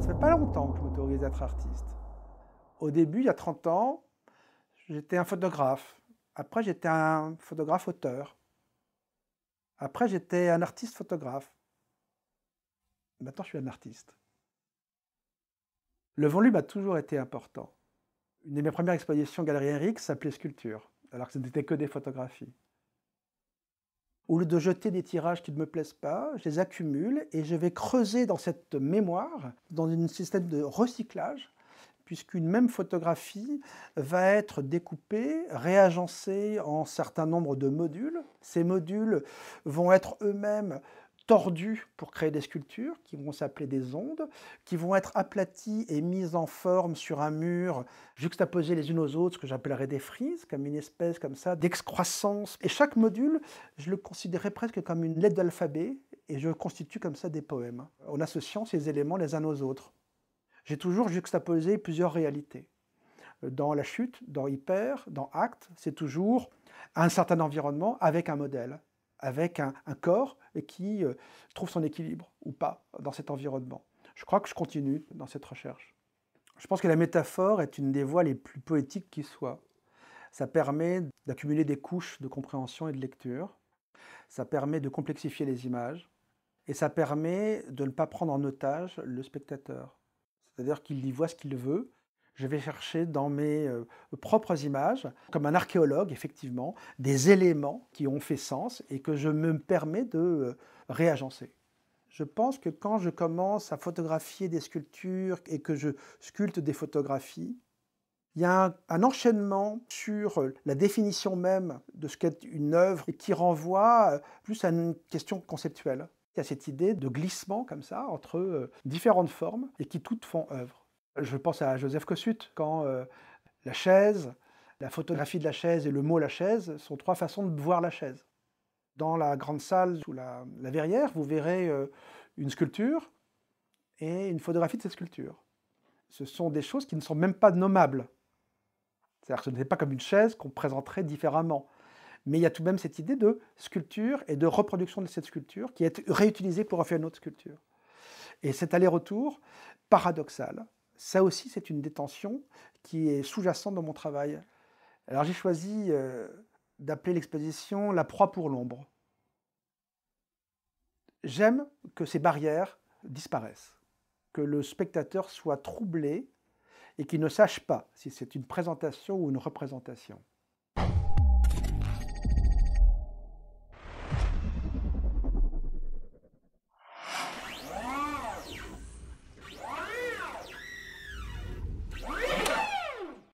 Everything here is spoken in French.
Ça fait pas longtemps que je m'autorise à être artiste. Au début, il y a 30 ans, j'étais un photographe. Après, j'étais un photographe auteur. Après, j'étais un artiste photographe. Maintenant, je suis un artiste. Le volume a toujours été important. Une de mes premières expositions Galerie Eric s'appelait Sculpture, alors que ce n'était que des photographies au lieu de jeter des tirages qui ne me plaisent pas, je les accumule et je vais creuser dans cette mémoire, dans un système de recyclage, puisqu'une même photographie va être découpée, réagencée en certain nombre de modules. Ces modules vont être eux-mêmes tordues pour créer des sculptures, qui vont s'appeler des ondes, qui vont être aplaties et mises en forme sur un mur, juxtaposées les unes aux autres, ce que j'appellerais des frises, comme une espèce comme ça d'excroissance. Et chaque module, je le considérais presque comme une lettre d'alphabet, et je constitue comme ça des poèmes, en associant ces éléments les uns aux autres. J'ai toujours juxtaposé plusieurs réalités. Dans La Chute, dans Hyper, dans Acte, c'est toujours un certain environnement avec un modèle avec un, corps qui euh, trouve son équilibre ou pas dans cet environnement. Je crois que je continue dans cette recherche. Je pense que la métaphore est une des voies les plus poétiques qui soient. Ça permet d'accumuler des couches de compréhension et de lecture. Ça permet de complexifier les images. Et ça permet de ne pas prendre en otage le spectateur. C'est-à-dire qu'il y voit ce qu'il veut, je vais chercher dans mes euh, propres images, comme un archéologue effectivement, des éléments qui ont fait sens et que je me permets de euh, réagencer. Je pense que quand je commence à photographier des sculptures et que je sculpte des photographies, il y a un, enchaînement sur euh, la définition même de ce qu'est une œuvre et qui renvoie plus à une question conceptuelle. Il y a cette idée de glissement comme ça entre différentes formes et qui toutes font œuvre. Je pense à Joseph Kossuth, quand euh, la chaise, la photographie de la chaise et le mot la chaise sont trois façons de voir la chaise. Dans la grande salle sous la, verrière, vous verrez euh, une sculpture et une photographie de cette sculpture. Ce sont des choses qui ne sont même pas nommables. C'est-à-dire que ce n'est pas comme une chaise qu'on présenterait différemment. Mais il y a tout de même cette idée de sculpture et de reproduction de cette sculpture qui est réutilisée pour refaire une autre sculpture. Et cet aller-retour paradoxal ça aussi, c'est une détention qui est sous-jacente dans mon travail. Alors j'ai choisi euh, d'appeler l'exposition La proie pour l'ombre. J'aime que ces barrières disparaissent, que le spectateur soit troublé et qu'il ne sache pas si c'est une présentation ou une représentation.